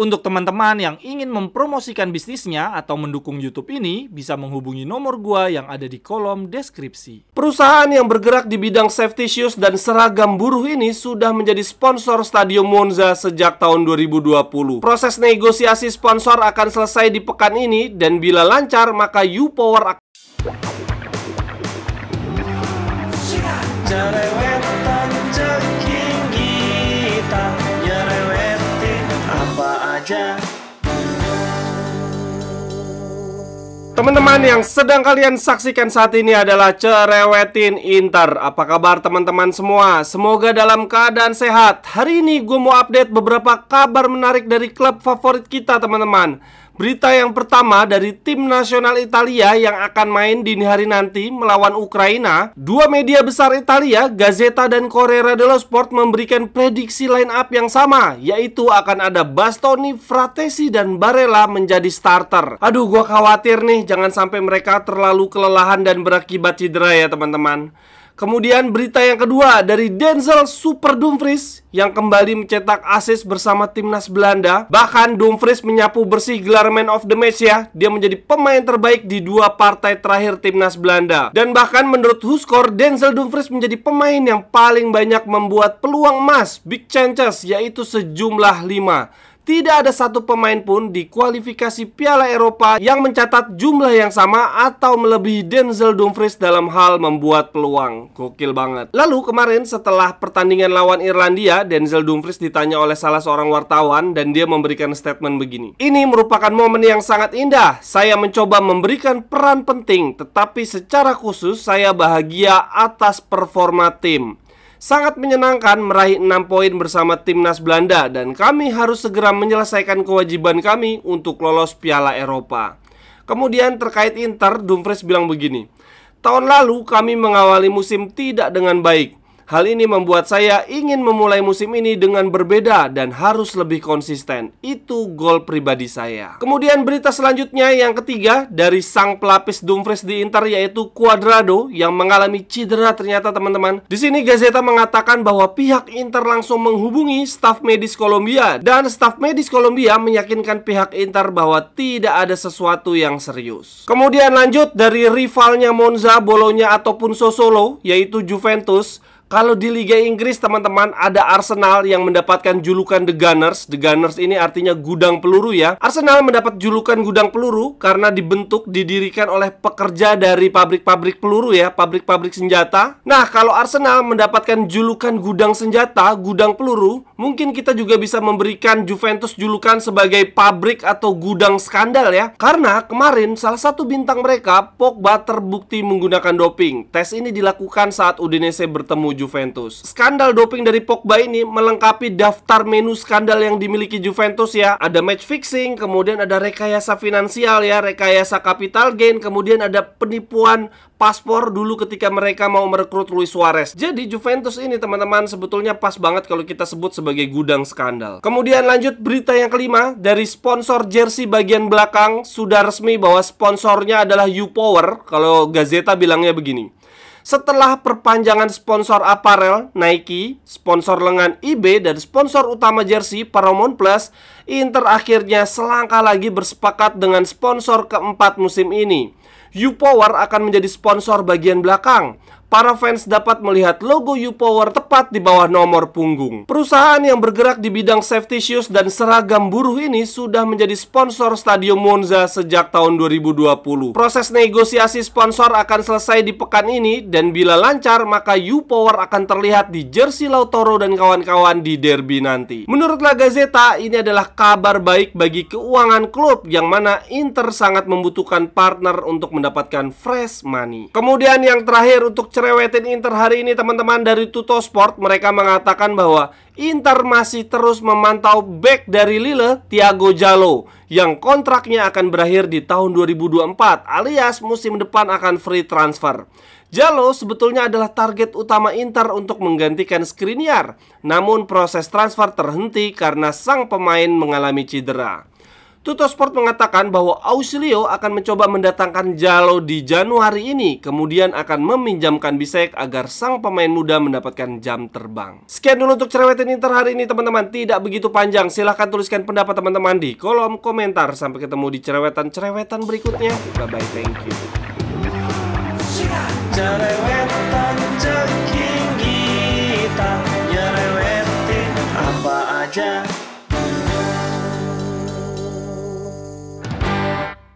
Untuk teman-teman yang ingin mempromosikan bisnisnya atau mendukung YouTube ini, bisa menghubungi nomor gua yang ada di kolom deskripsi. Perusahaan yang bergerak di bidang safety shoes dan seragam buruh ini sudah menjadi sponsor Stadion Monza sejak tahun 2020. Proses negosiasi sponsor akan selesai di pekan ini dan bila lancar maka U-Power akan Cerewet aja Teman-teman yang sedang kalian saksikan saat ini adalah Cerewetin Inter Apa kabar teman-teman semua? Semoga dalam keadaan sehat Hari ini gue mau update beberapa kabar menarik dari klub favorit kita teman-teman Berita yang pertama dari tim nasional Italia yang akan main dini hari nanti melawan Ukraina, dua media besar Italia, Gazeta dan Corriere dello Sport memberikan prediksi line up yang sama, yaitu akan ada Bastoni, Fratesi, dan Barella menjadi starter. Aduh, gua khawatir nih jangan sampai mereka terlalu kelelahan dan berakibat cedera ya teman-teman. Kemudian berita yang kedua dari Denzel Super Dumfries yang kembali mencetak assist bersama timnas Belanda. Bahkan Dumfries menyapu bersih gelar Man of the Match ya. Dia menjadi pemain terbaik di dua partai terakhir timnas Belanda. Dan bahkan menurut Huskor, Denzel Dumfries menjadi pemain yang paling banyak membuat peluang emas, big chances, yaitu sejumlah 5 tidak ada satu pemain pun di kualifikasi Piala Eropa yang mencatat jumlah yang sama atau melebihi Denzel Dumfries dalam hal membuat peluang. Gokil banget. Lalu kemarin setelah pertandingan lawan Irlandia, Denzel Dumfries ditanya oleh salah seorang wartawan dan dia memberikan statement begini. Ini merupakan momen yang sangat indah. Saya mencoba memberikan peran penting, tetapi secara khusus saya bahagia atas performa tim. Sangat menyenangkan meraih 6 poin bersama timnas Belanda dan kami harus segera menyelesaikan kewajiban kami untuk lolos Piala Eropa. Kemudian terkait Inter, Dumfries bilang begini, Tahun lalu kami mengawali musim tidak dengan baik. Hal ini membuat saya ingin memulai musim ini dengan berbeda dan harus lebih konsisten. Itu gol pribadi saya. Kemudian berita selanjutnya yang ketiga dari sang pelapis Dumfries di Inter yaitu Cuadrado yang mengalami cedera ternyata teman-teman. Di sini Gazeta mengatakan bahwa pihak Inter langsung menghubungi staf medis Kolombia dan staf medis Kolombia meyakinkan pihak Inter bahwa tidak ada sesuatu yang serius. Kemudian lanjut dari rivalnya Monza, Bolonya ataupun Sosolo yaitu Juventus kalau di Liga Inggris teman-teman ada Arsenal yang mendapatkan julukan The Gunners. The Gunners ini artinya gudang peluru ya. Arsenal mendapat julukan gudang peluru karena dibentuk didirikan oleh pekerja dari pabrik-pabrik peluru ya, pabrik-pabrik senjata. Nah, kalau Arsenal mendapatkan julukan gudang senjata, gudang peluru, mungkin kita juga bisa memberikan Juventus julukan sebagai pabrik atau gudang skandal ya. Karena kemarin salah satu bintang mereka Pogba terbukti menggunakan doping. Tes ini dilakukan saat Udinese bertemu Juventus. Skandal doping dari Pogba ini melengkapi daftar menu skandal yang dimiliki Juventus ya. Ada match fixing, kemudian ada rekayasa finansial ya, rekayasa capital gain, kemudian ada penipuan paspor dulu ketika mereka mau merekrut Luis Suarez. Jadi Juventus ini teman-teman sebetulnya pas banget kalau kita sebut sebagai gudang skandal. Kemudian lanjut berita yang kelima dari sponsor jersey bagian belakang sudah resmi bahwa sponsornya adalah U Power kalau Gazeta bilangnya begini setelah perpanjangan sponsor aparel Nike, sponsor lengan eBay, dan sponsor utama jersey Paramount Plus, Inter akhirnya selangkah lagi bersepakat dengan sponsor keempat musim ini. U-Power akan menjadi sponsor bagian belakang para fans dapat melihat logo U-Power tepat di bawah nomor punggung. Perusahaan yang bergerak di bidang safety shoes dan seragam buruh ini sudah menjadi sponsor Stadion Monza sejak tahun 2020. Proses negosiasi sponsor akan selesai di pekan ini dan bila lancar maka U-Power akan terlihat di jersey Lautaro dan kawan-kawan di derby nanti. Menurut La Gazzetta, ini adalah kabar baik bagi keuangan klub yang mana Inter sangat membutuhkan partner untuk mendapatkan fresh money. Kemudian yang terakhir untuk cerewetin Inter hari ini teman-teman dari Tuto Sport mereka mengatakan bahwa Inter masih terus memantau back dari Lille Thiago Jalo yang kontraknya akan berakhir di tahun 2024 alias musim depan akan free transfer. Jalo sebetulnya adalah target utama Inter untuk menggantikan Skriniar, namun proses transfer terhenti karena sang pemain mengalami cedera. Sport mengatakan bahwa Ausilio akan mencoba mendatangkan Jalo di Januari ini, kemudian akan meminjamkan Bisek agar sang pemain muda mendapatkan jam terbang. Sekian dulu untuk cerewetin Inter hari ini teman-teman, tidak begitu panjang. Silahkan tuliskan pendapat teman-teman di kolom komentar. Sampai ketemu di cerewetan-cerewetan berikutnya. Bye-bye, thank you. Cerewetan, cerewetan.